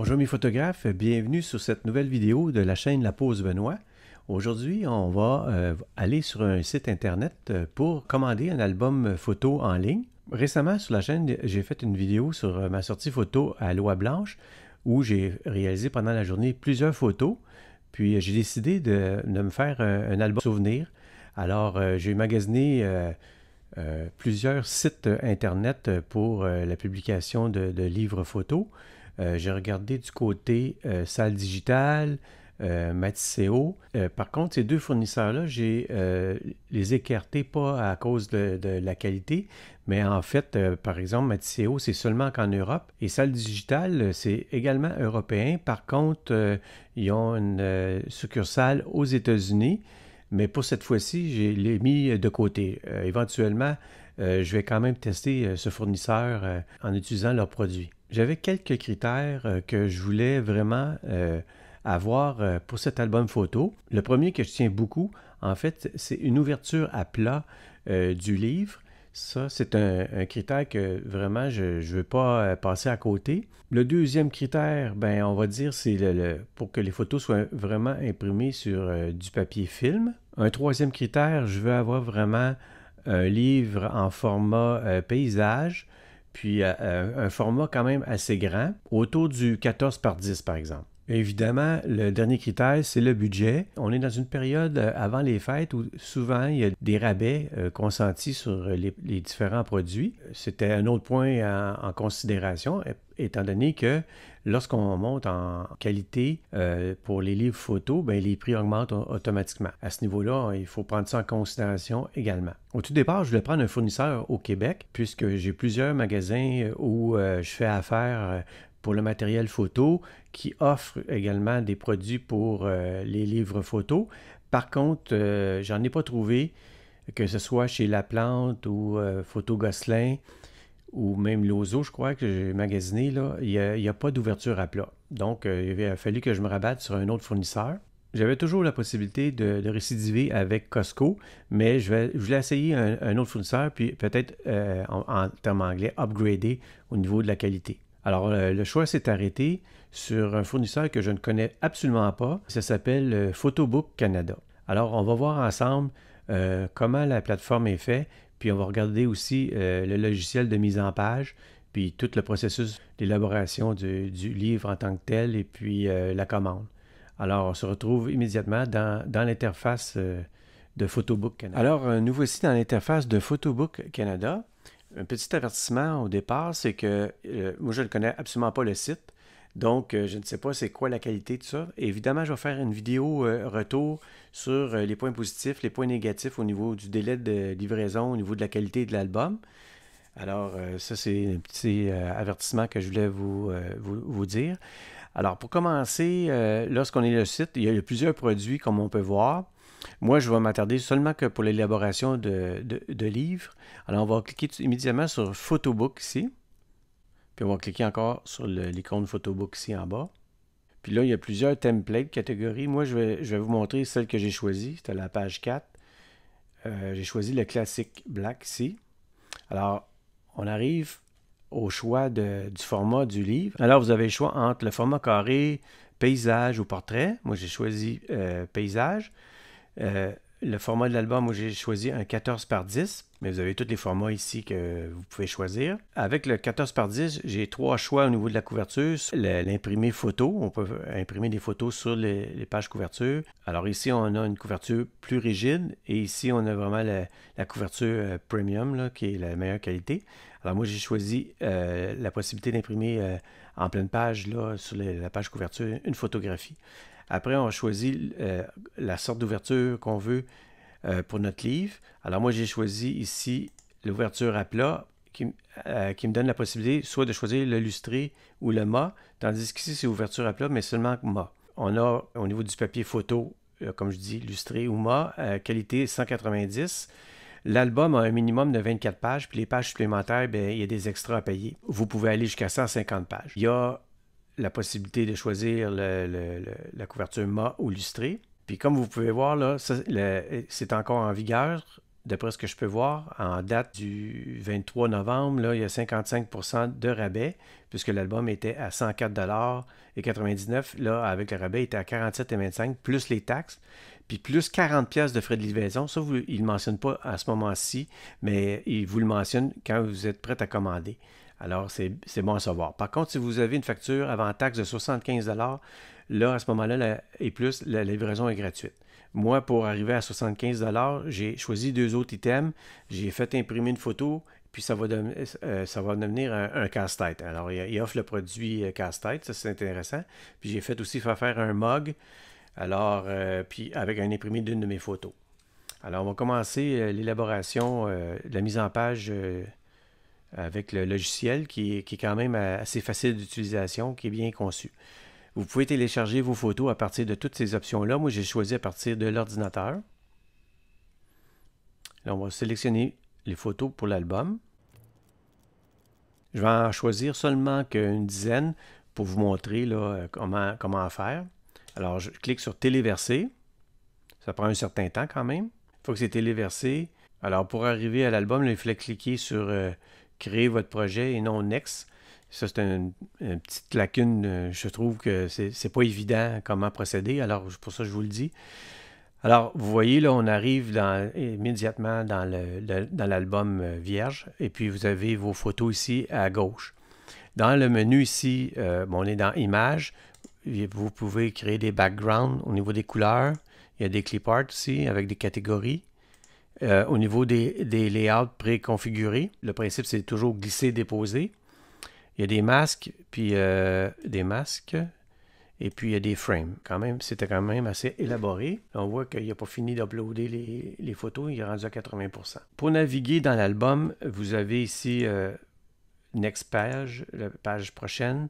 Bonjour mes photographes, bienvenue sur cette nouvelle vidéo de la chaîne La Pause Benoît. Aujourd'hui, on va euh, aller sur un site internet euh, pour commander un album photo en ligne. Récemment, sur la chaîne, j'ai fait une vidéo sur euh, ma sortie photo à Loi Blanche où j'ai réalisé pendant la journée plusieurs photos. Puis j'ai décidé de, me faire un, album souvenir. Alors, j'ai magasiné plusieurs sites Internet pour la publication de livres photos. Euh, j'ai regardé du côté euh, salle digitale, euh, euh, par contre, ces deux fournisseurs-là, j'ai les écartés pas à cause de, la qualité, mais en fait, par exemple, Matisseo, c'est seulement qu'en Europe. Et Salle Digitale, c'est également européen. Par contre, ils ont une succursale aux États-Unis. Mais pour cette fois-ci, je les mis de côté. éventuellement, je vais quand même tester ce fournisseur en utilisant leurs produits. J'avais quelques critères euh, que je voulais vraiment euh, avoir euh, pour cet album photo. Le premier que je tiens beaucoup, en fait, c'est une ouverture à plat du livre. Ça, c'est un, critère que vraiment je ne veux pas passer à côté. Le deuxième critère, ben, on va dire, c'est pour que les photos soient vraiment imprimées sur du papier film. Un troisième critère, je veux avoir vraiment un livre en format paysage puis euh, euh, un format quand même assez grand, autour du 14 par 10 par exemple. Évidemment, le dernier critère, c'est le budget. On est dans une période euh, avant les fêtes où souvent il y a des rabais consentis sur les, différents produits. C'était un autre point en considération, étant donné que Lorsqu'on monte en qualité euh, pour les livres photos, ben, les prix augmentent automatiquement. À ce niveau-là, il faut prendre ça en considération également. Au tout départ, je voulais prendre un fournisseur au Québec puisque j'ai plusieurs magasins euh, où euh, je fais affaire pour le matériel photo qui offre également des produits pour les livres photos. Par contre, j'en ai pas trouvé que ce soit chez La Plante ou Photo Gosselin ou même l'Ozo, je crois, que j'ai magasiné, là, il n'y a, pas d'ouverture à plat. Donc, euh, il avait fallu que je me rabatte sur un autre fournisseur. J'avais toujours la possibilité de, récidiver avec Costco, mais je, vais, voulais essayer un, autre fournisseur, puis peut-être, euh, en, termes anglais, upgrader au niveau de la qualité. Alors, le choix s'est arrêté sur un fournisseur que je ne connais absolument pas. Ça s'appelle euh, Photobook Canada. Alors, on va voir ensemble comment la plateforme est faite, puis on va regarder aussi euh, le logiciel de mise en page, puis tout le processus d'élaboration du, livre en tant que tel, et puis euh, la commande. Alors, on se retrouve immédiatement dans, l'interface euh, de Photobook Canada. Alors, nous voici dans l'interface de Photobook Canada. Un petit avertissement au départ, c'est que moi, je ne connais absolument pas le site. Donc, euh, je ne sais pas c'est quoi la qualité de ça. Évidemment, je vais faire une vidéo euh, retour sur euh, les points positifs, les points négatifs au niveau du délai de livraison, au niveau de la qualité de l'album. Alors, ça, c'est un petit avertissement que je voulais vous, vous, dire. Alors, pour commencer, lorsqu'on est le site, il y a plusieurs produits, comme on peut voir. Moi, je vais m'attarder seulement que pour l'élaboration de, de, livres. Alors, on va cliquer immédiatement sur Photobook ici. Puis on va cliquer encore sur l'icône Photobook ici en bas. Puis là, il y a plusieurs templates, catégories. Moi, je vais, vous montrer celle que j'ai choisie. C'était la page 4. Euh, j'ai choisi le classique black ici. Alors, on arrive au choix du format du livre. Alors, vous avez le choix entre le format carré, paysage ou portrait. Moi, j'ai choisi euh, paysage. Euh, le format de l'album, moi, j'ai choisi un 14 par 10 mais vous avez tous les formats ici que vous pouvez choisir. Avec le 14 par 10, j'ai trois choix au niveau de la couverture. L'imprimer photo, on peut imprimer des photos sur les, pages couverture. Alors ici, on a une couverture plus rigide et ici, on a vraiment la, couverture euh, premium qui est la meilleure qualité. Alors moi, j'ai choisi euh, la possibilité d'imprimer euh, en pleine page, là, sur la page couverture, une photographie. Après, on choisit la sorte d'ouverture qu'on veut, euh, pour notre livre. Alors moi, j'ai choisi ici l'ouverture à plat euh, qui, me donne la possibilité soit de choisir le lustré ou le mât, tandis qu'ici, c'est ouverture à plat, mais seulement mât. On a au niveau du papier photo, euh, comme je dis, lustré ou mât, qualité 190. L'album a un minimum de 24 pages, puis les pages supplémentaires, ben, il y a des extras à payer. Vous pouvez aller jusqu'à 150 pages. Il y a la possibilité de choisir la couverture mât ou lustré. Puis comme vous pouvez voir, là, c'est encore en vigueur. D'après ce que je peux voir, en date du 23 novembre, là, il y a 55 de rabais, puisque l'album était à 104 104,99 Là, avec le rabais, il était à 47,25 plus les taxes, puis plus 40 pièces de frais de livraison. Ça, vous, il ne mentionne pas à ce moment-ci, mais il vous le mentionne quand vous êtes prêt à commander. Alors, c'est bon à savoir. Par contre, si vous avez une facture avant taxe de 75 là, à ce moment-là, et plus, la livraison est gratuite. Moi, pour arriver à 75 j'ai choisi deux autres items. J'ai fait imprimer une photo, puis ça va, euh, ça va devenir un, casse-tête. Alors, il, offre le produit euh, casse-tête, ça c'est intéressant. Puis j'ai fait aussi faire un mug, alors, euh, puis avec un imprimé d'une de mes photos. Alors, on va commencer l'élaboration, la mise en page avec le logiciel qui est, quand même euh, assez facile d'utilisation, qui est bien conçu. Vous pouvez télécharger vos photos à partir de toutes ces options-là. Moi, j'ai choisi à partir de l'ordinateur. Là, on va sélectionner les photos pour l'album. Je vais en choisir seulement qu'une dizaine pour vous montrer là, euh, comment, comment faire. Alors, je clique sur téléverser. Ça prend un certain temps quand même. Il faut que c'est téléversé. Alors, pour arriver à l'album, il fallait cliquer sur euh, créer votre projet et non Next. Ça, c'est une, petite lacune. Euh, je trouve que c'est pas évident comment procéder. Alors, pour ça, je vous le dis. Alors, vous voyez, là, on arrive dans, immédiatement dans l'album euh, vierge. Et puis, vous avez vos photos ici à gauche. Dans le menu ici, euh, on est dans Images. Vous pouvez créer des backgrounds au niveau des couleurs. Il y a des cliparts ici avec des catégories. Euh, au niveau des, des layouts préconfigurés. Le principe, c'est toujours glisser-déposer. Il y a des masques, puis euh, des masques, et puis il y a des frames. Quand même, c'était quand même assez élaboré. On voit qu'il n'a pas fini d'uploader les, photos, il est rendu à 80%. Pour naviguer dans l'album, vous avez ici euh, Next Page, la page prochaine.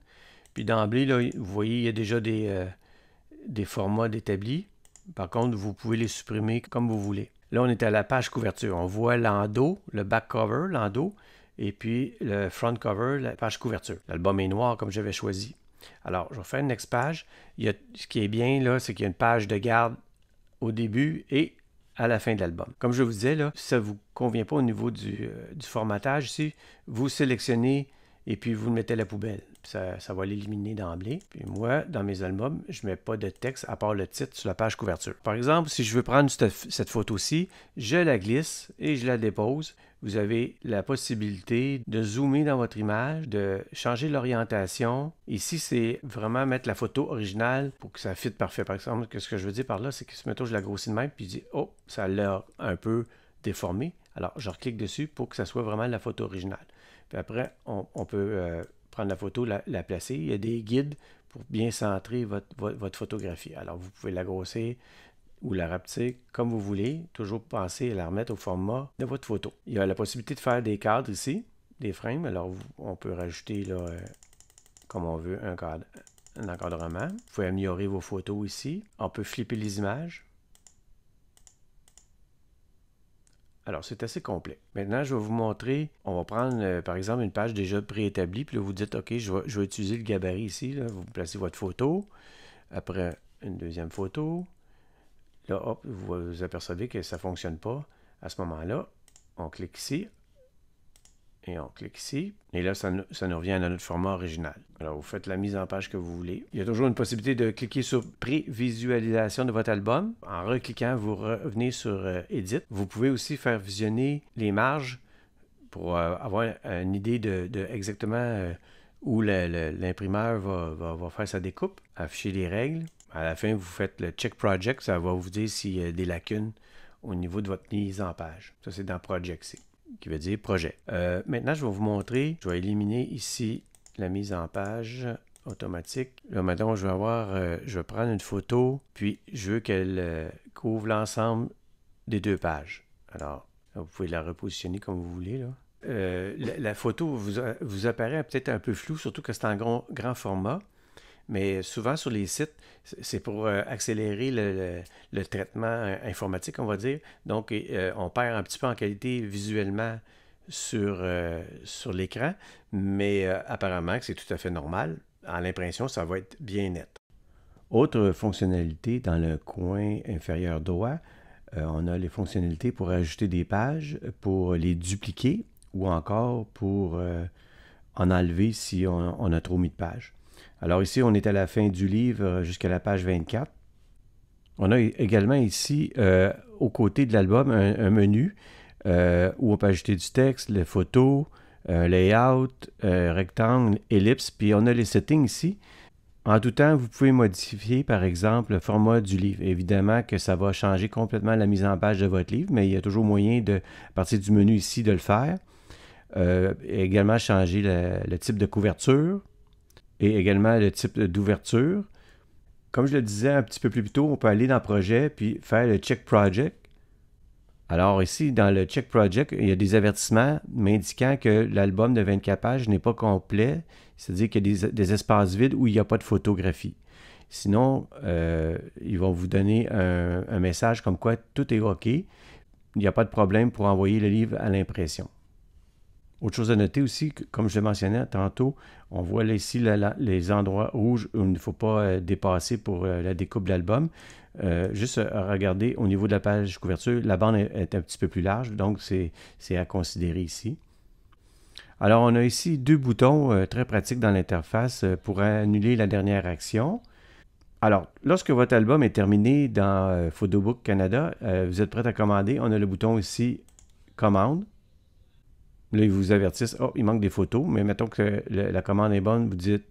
Puis d'emblée, vous voyez, il y a déjà des, des formats d'établis. Par contre, vous pouvez les supprimer comme vous voulez. Là, on est à la page couverture. On voit l'endo, le back cover, l'endo, et puis le front cover, la page couverture. L'album est noir comme j'avais choisi. Alors, je refais une next page. Il y a, ce qui est bien, là, c'est qu'il y a une page de garde au début et à la fin de l'album. Comme je vous disais, là, si ça ne vous convient pas au niveau du, euh, du formatage ici, vous sélectionnez et puis vous le mettez à la poubelle ça, va l'éliminer d'emblée. Puis moi, dans mes albums, je ne mets pas de texte à part le titre sur la page couverture. Par exemple, si je veux prendre cette, photo-ci, je la glisse et je la dépose. Vous avez la possibilité de zoomer dans votre image, de changer l'orientation. Ici, c'est vraiment mettre la photo originale pour que ça fitte parfait. Par exemple, ce que je veux dire par là, c'est que ce matin, je la grossis de même, puis je dis, oh, ça a l'air un peu déformé. Alors, je reclique dessus pour que ça soit vraiment la photo originale. Puis après, on, peut euh, la photo, la, placer. Il y a des guides pour bien centrer votre, votre, photographie. Alors, vous pouvez la grossir ou la rapetir comme vous voulez. Toujours penser à la remettre au format de votre photo. Il y a la possibilité de faire des cadres ici, des frames. Alors, on peut rajouter, là, euh, comme on veut, un cadre un encadrement. Vous pouvez améliorer vos photos ici. On peut flipper les images. Alors, c'est assez complet. Maintenant, je vais vous montrer, on va prendre euh, par exemple une page déjà préétablie, puis là, vous dites, OK, je vais, utiliser le gabarit ici, vous placez votre photo, après une deuxième photo, là, hop, vous, vous apercevez que ça ne fonctionne pas. À ce moment-là, on clique ici, et on clique ici. Et là, ça, nous revient à notre format original. Alors, vous faites la mise en page que vous voulez. Il y a toujours une possibilité de cliquer sur Prévisualisation de votre album. En recliquant, vous revenez sur euh, Edit. Vous pouvez aussi faire visionner les marges pour euh, avoir une idée de, exactement euh, où l'imprimeur va, va, faire sa découpe, afficher les règles. À la fin, vous faites le check project, ça va vous dire s'il y a des lacunes au niveau de votre mise en page. Ça, c'est dans Project C qui veut dire projet. Euh, maintenant, je vais vous montrer, je vais éliminer ici la mise en page automatique. Là, maintenant, je vais avoir, euh, je vais prendre une photo, puis je veux qu'elle euh, couvre l'ensemble des deux pages. Alors, vous pouvez la repositionner comme vous voulez, là. La, photo vous, apparaît peut-être un peu floue, surtout que c'est en grand, grand format mais souvent sur les sites, c'est pour euh, accélérer le, traitement euh, informatique, on va dire. Donc, euh, on perd un petit peu en qualité visuellement sur, sur l'écran, mais apparemment c'est tout à fait normal. En l'impression, ça va être bien net. Autre fonctionnalité dans le coin inférieur droit, on a les fonctionnalités pour ajouter des pages, pour les dupliquer ou encore pour en enlever si on a trop mis de pages. Alors ici, on est à la fin du livre euh, jusqu'à la page 24. On a également ici, euh, aux côtés de l'album, un, menu euh, où on peut ajouter du texte, les photos, layout, rectangle, ellipse, puis on a les settings ici. En tout temps, vous pouvez modifier, par exemple, le format du livre. Évidemment que ça va changer complètement la mise en page de votre livre, mais il y a toujours moyen, de, à partir du menu ici, de le faire. également changer le type de couverture, et également le type d'ouverture. Comme je le disais un petit peu plus tôt, on peut aller dans Projet puis faire le Check Project. Alors ici, dans le Check Project, il y a des avertissements m'indiquant que l'album de 24 pages n'est pas complet, c'est-à-dire qu'il y a des, espaces vides où il n'y a pas de photographie. Sinon, euh, ils vont vous donner un message comme quoi tout est OK, il n'y a pas de problème pour envoyer le livre à l'impression. Autre chose à noter aussi, comme je le mentionnais tantôt, on voit ici les endroits rouges où il ne faut pas euh, dépasser pour euh, la découpe de l'album. Euh, juste regarder au niveau de la page couverture, la bande est, est un petit peu plus large, donc c'est à considérer ici. Alors on a ici deux boutons très pratiques dans l'interface pour annuler la dernière action. Alors, lorsque votre album est terminé dans Photobook Canada, vous êtes prêt à commander, on a le bouton ici « Commande ». Là, ils vous avertissent, oh, il manque des photos, mais mettons que la commande est bonne, vous dites,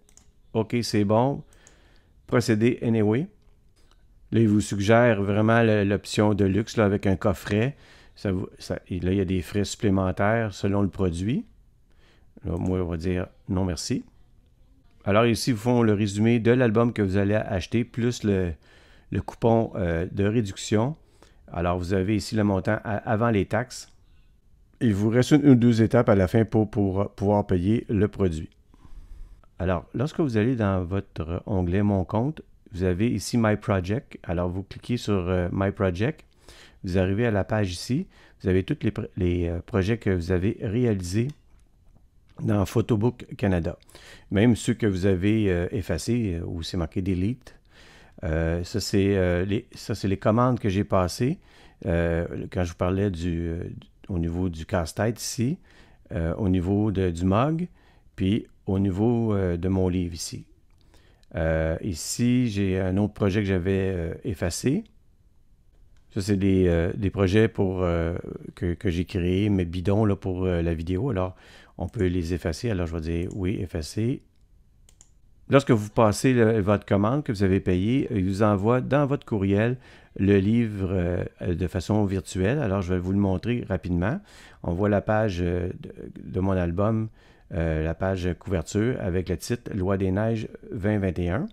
OK, c'est bon, procédez anyway. Là, ils vous suggèrent vraiment l'option de luxe avec un coffret. Ça, là, il y a des frais supplémentaires selon le produit. Là, moi, on va dire non merci. Alors ici, vous font le résumé de l'album que vous allez acheter, plus le, coupon euh, de réduction. Alors, vous avez ici le montant avant les taxes. Il vous reste une ou deux étapes à la fin pour, euh, pouvoir payer le produit. Alors, lorsque vous allez dans votre onglet Mon compte, vous avez ici My Project. Alors, vous cliquez sur euh, My Project. Vous arrivez à la page ici. Vous avez tous les, euh, projets que vous avez réalisés dans Photobook Canada. Même ceux que vous avez effacés, ou c'est marqué Delete. ça, c'est les, commandes que j'ai passées quand je vous parlais du, au niveau du casse-tête ici, euh, au niveau du mug, puis au niveau euh, de mon livre ici. Euh, ici, j'ai un autre projet que j'avais effacé. Ça, c'est des, projets pour, que, que j'ai créés, mes bidons là, pour la vidéo. Alors, on peut les effacer. Alors, je vais dire oui, effacer. Lorsque vous passez votre commande que vous avez payée, il vous envoie dans votre courriel le livre euh, de façon virtuelle. Alors, je vais vous le montrer rapidement. On voit la page euh, de mon album, euh, la page couverture avec le titre Loi des neiges 2021.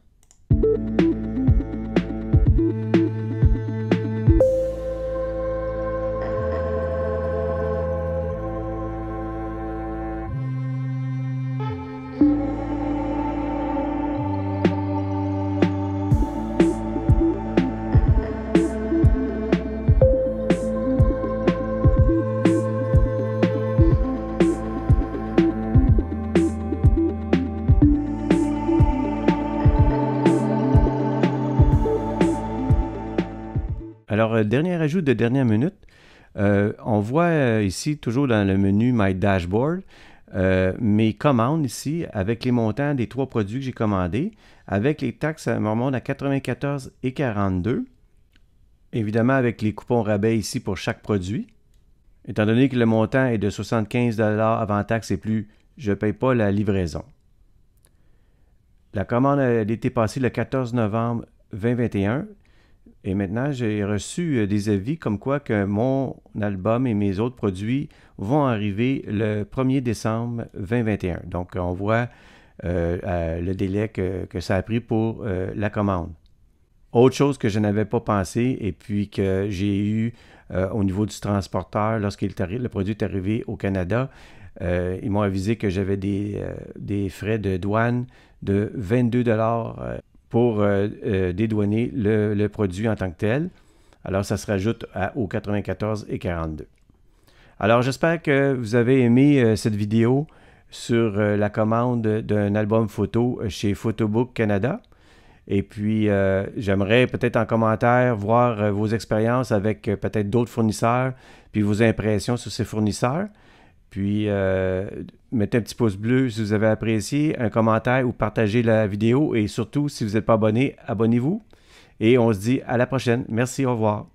Alors, euh, dernier ajout de dernière minute. Euh, on voit euh, ici, toujours dans le menu My Dashboard, mes commandes ici avec les montants des trois produits que j'ai commandés. Avec les taxes, ça me remonte à 94 et Évidemment, avec les coupons rabais ici pour chaque produit. Étant donné que le montant est de 75 avant taxes et plus, je ne paye pas la livraison. La commande a été passée le 14 novembre 2021 et maintenant, j'ai reçu euh, des avis comme quoi que mon album et mes autres produits vont arriver le 1er décembre 2021. Donc, on voit euh, le délai que, ça a pris pour euh, la commande. Autre chose que je n'avais pas pensé et puis que j'ai eu au niveau du transporteur lorsque le produit est arrivé au Canada, ils m'ont avisé que j'avais des, des, frais de douane de 22 dollars pour euh, euh, dédouaner le, produit en tant que tel. Alors, ça se rajoute à, aux 94 et 42. Alors, j'espère que vous avez aimé euh, cette vidéo sur la commande d'un album photo chez Photobook Canada. Et puis, j'aimerais peut-être en commentaire voir vos expériences avec peut-être d'autres fournisseurs, puis vos impressions sur ces fournisseurs. Puis, euh, mettez un petit pouce bleu si vous avez apprécié, un commentaire ou partagez la vidéo. Et surtout, si vous n'êtes pas abonné, abonnez-vous. Et on se dit à la prochaine. Merci, au revoir.